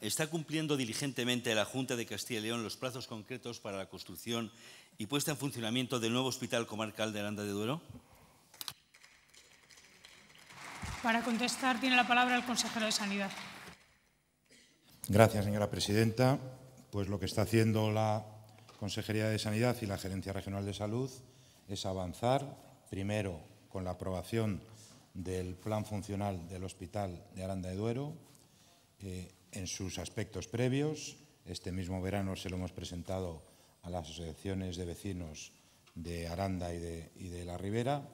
está cumpliendo diligentemente la Junta de Castilla y León los plazos concretos para la construcción y puesta en funcionamiento del nuevo Hospital Comarcal de Aranda de Duero? Para contestar tiene la palabra el consejero de Sanidad. Gracias, señora presidenta. Pues lo que está haciendo la Consejería de Sanidad y la Gerencia Regional de Salud es avanzar, primero, con la aprobación del plan funcional del Hospital de Aranda de Duero, eh, en sus aspectos previos. Este mismo verano se lo hemos presentado a las asociaciones de vecinos de Aranda y de, La Ribera.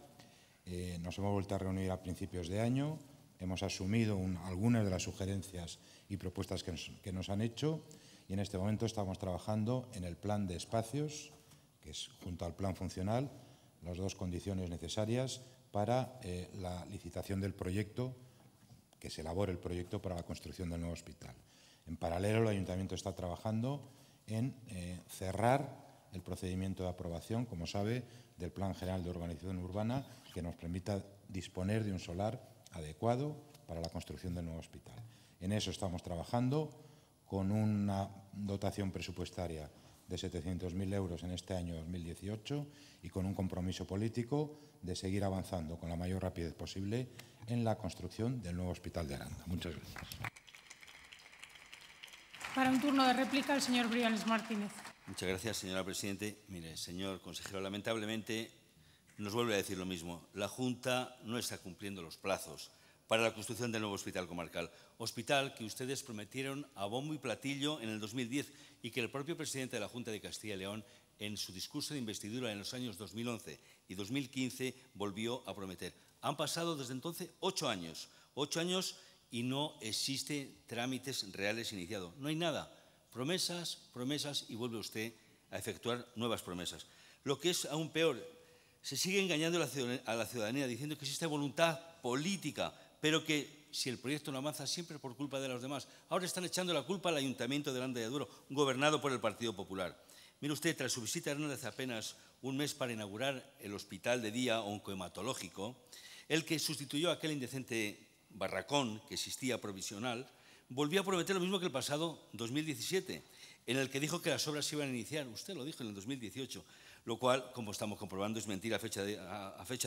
Eh, nos hemos vuelto a reunir a principios de año. Hemos asumido algunas de las sugerencias y propuestas que nos, han hecho y en este momento estamos trabajando en el plan de espacios, que es junto al plan funcional, las dos condiciones necesarias para eh, la licitación del proyecto que se elabore el proyecto para la construcción del nuevo hospital. En paralelo, el ayuntamiento está trabajando en eh, cerrar el procedimiento de aprobación, como sabe, del Plan General de Urbanización Urbana, que nos permita disponer de un solar adecuado para la construcción del nuevo hospital. En eso estamos trabajando con una dotación presupuestaria de 700.000 euros en este año 2018 y con un compromiso político de seguir avanzando con la mayor rapidez posible en la construcción del nuevo hospital de Aranda. Muchas gracias. Para un turno de réplica, el señor Briones Martínez. Muchas gracias, señora Presidente. Mire, señor consejero, lamentablemente nos vuelve a decir lo mismo. La Junta no está cumpliendo los plazos para la construcción del nuevo hospital comarcal. Hospital que ustedes prometieron a bombo y platillo en el 2010 y que el propio presidente de la Junta de Castilla y León en su discurso de investidura en los años 2011 y 2015 volvió a prometer. Han pasado desde entonces ocho años, ocho años y no existe trámites reales iniciados. No hay nada. Promesas, promesas y vuelve usted a efectuar nuevas promesas. Lo que es aún peor, se sigue engañando a la ciudadanía diciendo que existe voluntad política, pero que si el proyecto no avanza siempre es por culpa de los demás. Ahora están echando la culpa al Ayuntamiento de Landa gobernado por el Partido Popular. Mire usted, tras su visita a Hernández apenas un mes para inaugurar el hospital de día oncohematológico, el que sustituyó aquel indecente barracón que existía provisional, volvió a prometer lo mismo que el pasado 2017, en el que dijo que las obras se iban a iniciar, usted lo dijo en el 2018, lo cual, como estamos comprobando, es mentira a fecha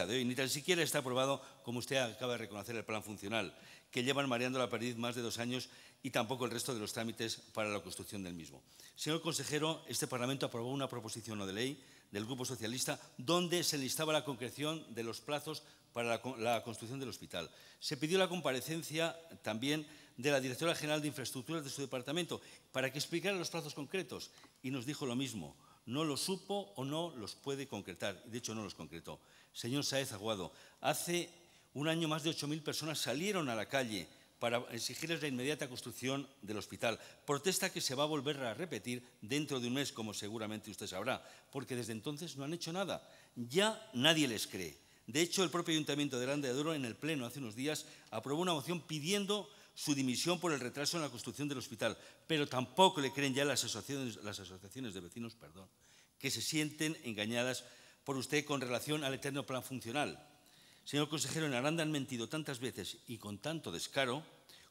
de, hoy. Ni tan siquiera está aprobado, como usted acaba de reconocer, el plan funcional, que llevan mareando la pérdida más de dos años y tampoco el resto de los trámites para la construcción del mismo. Señor consejero, este Parlamento aprobó una proposición de ley del Grupo Socialista donde se listaba la concreción de los plazos para la, construcción del hospital. Se pidió la comparecencia también de la directora general de infraestructuras de su departamento para que explicara los plazos concretos y nos dijo lo mismo. No lo supo o no los puede concretar. De hecho, no los concretó. Señor Saez Aguado, hace un año más de 8.000 personas salieron a la calle para exigirles la inmediata construcción del hospital. Protesta que se va a volver a repetir dentro de un mes, como seguramente usted sabrá, porque desde entonces no han hecho nada. Ya nadie les cree. De hecho, el propio Ayuntamiento de Aranda de Duro, en el Pleno hace unos días, aprobó una moción pidiendo su dimisión por el retraso en la construcción del hospital, pero tampoco le creen ya las asociaciones, las asociaciones de vecinos perdón, que se sienten engañadas por usted con relación al eterno plan funcional. Señor consejero, en Aranda han mentido tantas veces y con tanto descaro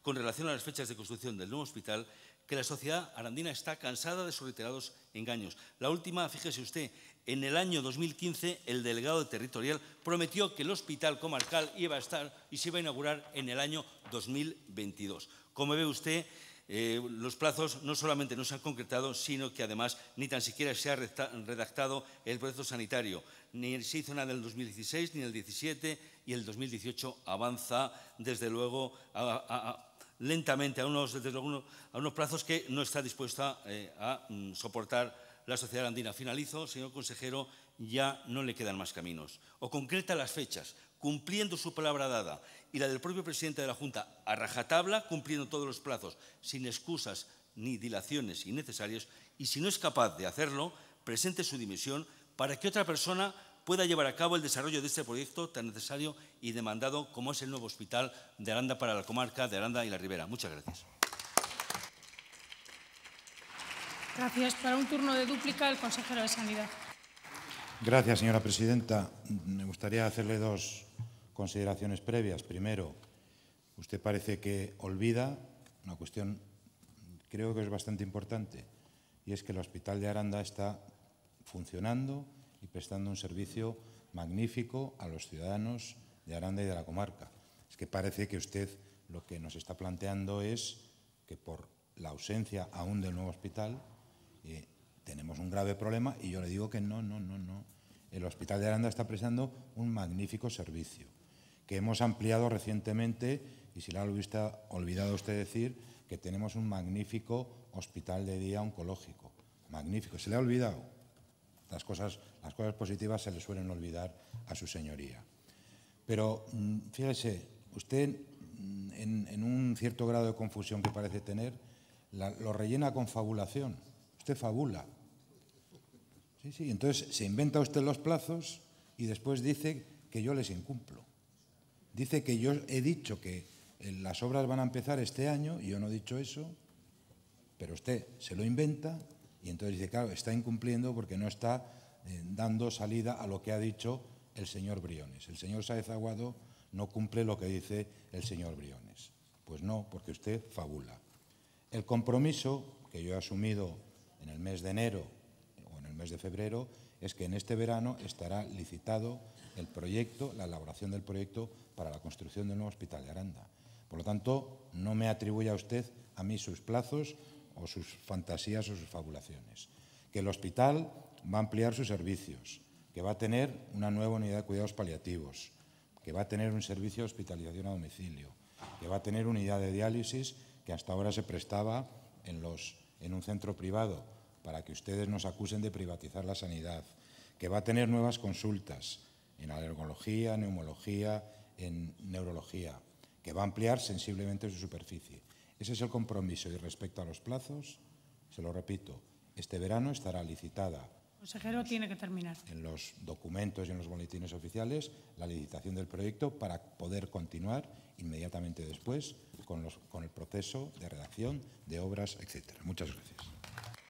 con relación a las fechas de construcción del nuevo hospital que la sociedad arandina está cansada de sus reiterados engaños. La última, fíjese usted, en el año 2015 el delegado territorial prometió que el hospital comarcal iba a estar y se iba a inaugurar en el año 2022. Como ve usted, eh, los plazos no solamente no se han concretado, sino que además ni tan siquiera se ha redactado el proyecto sanitario. Ni se hizo nada en el 2016 ni en el 2017 y el 2018 avanza, desde luego, lentamente a unos, plazos que no está dispuesta eh, a mm, soportar la sociedad andina. Finalizo, señor consejero, ya no le quedan más caminos. O concreta las fechas, cumpliendo su palabra dada y la del propio presidente de la Junta a rajatabla, cumpliendo todos los plazos, sin excusas ni dilaciones innecesarias, y si no es capaz de hacerlo, presente su dimisión para que otra persona pueda llevar a cabo el desarrollo de este proyecto tan necesario y demandado como es el nuevo hospital de Aranda para la comarca de Aranda y la Ribera. Muchas gracias. Gracias. Para un turno de dúplica, el consejero de Sanidad. Gracias, señora presidenta. Me gustaría hacerle dos consideraciones previas. Primero, usted parece que olvida una cuestión, creo que es bastante importante, y es que el Hospital de Aranda está funcionando y prestando un servicio magnífico a los ciudadanos de Aranda y de la comarca. Es que parece que usted lo que nos está planteando es que por la ausencia aún del nuevo hospital, tenemos un grave problema y yo le digo que no, no, no, no. El Hospital de Aranda está prestando un magnífico servicio que hemos ampliado recientemente y si la ha olvidado usted decir que tenemos un magnífico hospital de día oncológico. Magnífico, se le ha olvidado. Las cosas, las cosas positivas se le suelen olvidar a su señoría. Pero mm, fíjese, usted mm, en, un cierto grado de confusión que parece tener, lo rellena con fabulación fabula. Sí, sí, entonces se inventa usted los plazos y después dice que yo les incumplo. Dice que yo he dicho que eh, las obras van a empezar este año y yo no he dicho eso, pero usted se lo inventa y entonces dice, claro, está incumpliendo porque no está eh, dando salida a lo que ha dicho el señor Briones. El señor Sáez Aguado no cumple lo que dice el señor Briones. Pues no, porque usted fabula. El compromiso que yo he asumido en el mes de enero o en el mes de febrero es que en este verano estará licitado el proyecto, la elaboración del proyecto para la construcción del nuevo hospital de Aranda. Por lo tanto, no me atribuya a usted a mí sus plazos o sus fantasías o sus fabulaciones. Que el hospital va a ampliar sus servicios, que va a tener una nueva unidad de cuidados paliativos, que va a tener un servicio de hospitalización a domicilio, que va a tener unidad de diálisis que hasta ahora se prestaba en, los, en un centro privado para que ustedes nos acusen de privatizar la sanidad, que va a tener nuevas consultas en alergología, neumología, en neurología, que va a ampliar sensiblemente su superficie. Ese es el compromiso. Y respecto a los plazos, se lo repito, este verano estará licitada. Consejero, tiene que terminar. En los documentos y en los boletines oficiales, la licitación del proyecto para poder continuar inmediatamente después con, con el proceso de redacción de obras, etcétera. Muchas gracias.